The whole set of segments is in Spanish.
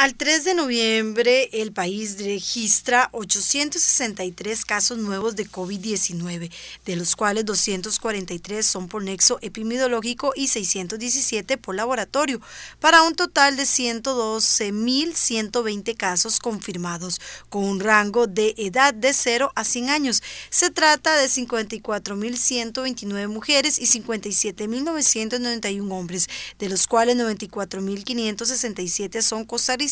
Al 3 de noviembre, el país registra 863 casos nuevos de COVID-19, de los cuales 243 son por nexo epidemiológico y 617 por laboratorio, para un total de 112.120 casos confirmados, con un rango de edad de 0 a 100 años. Se trata de 54.129 mujeres y 57.991 hombres, de los cuales 94.567 son costarricenses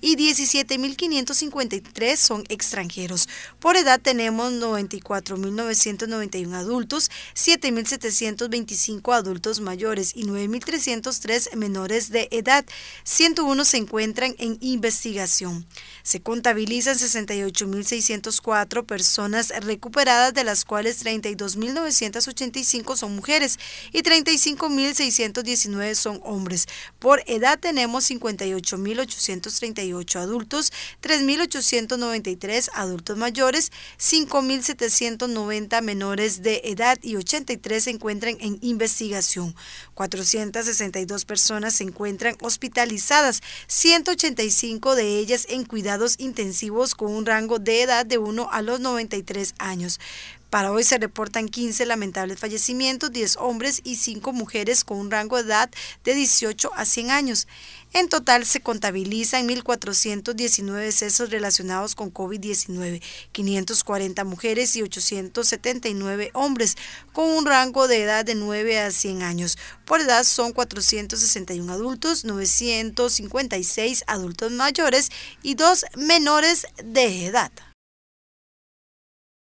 y 17.553 son extranjeros. Por edad tenemos 94.991 adultos, 7.725 adultos mayores y 9.303 menores de edad. 101 se encuentran en investigación. Se contabilizan 68.604 personas recuperadas, de las cuales 32.985 son mujeres y 35.619 son hombres. Por edad tenemos 58.800 838 adultos, 3.893 adultos mayores, 5.790 menores de edad y 83 se encuentran en investigación. 462 personas se encuentran hospitalizadas, 185 de ellas en cuidados intensivos con un rango de edad de 1 a los 93 años. Para hoy se reportan 15 lamentables fallecimientos, 10 hombres y 5 mujeres con un rango de edad de 18 a 100 años. En total se contabilizan 1.419 cesos relacionados con COVID-19, 540 mujeres y 879 hombres, con un rango de edad de 9 a 100 años. Por edad son 461 adultos, 956 adultos mayores y dos menores de edad.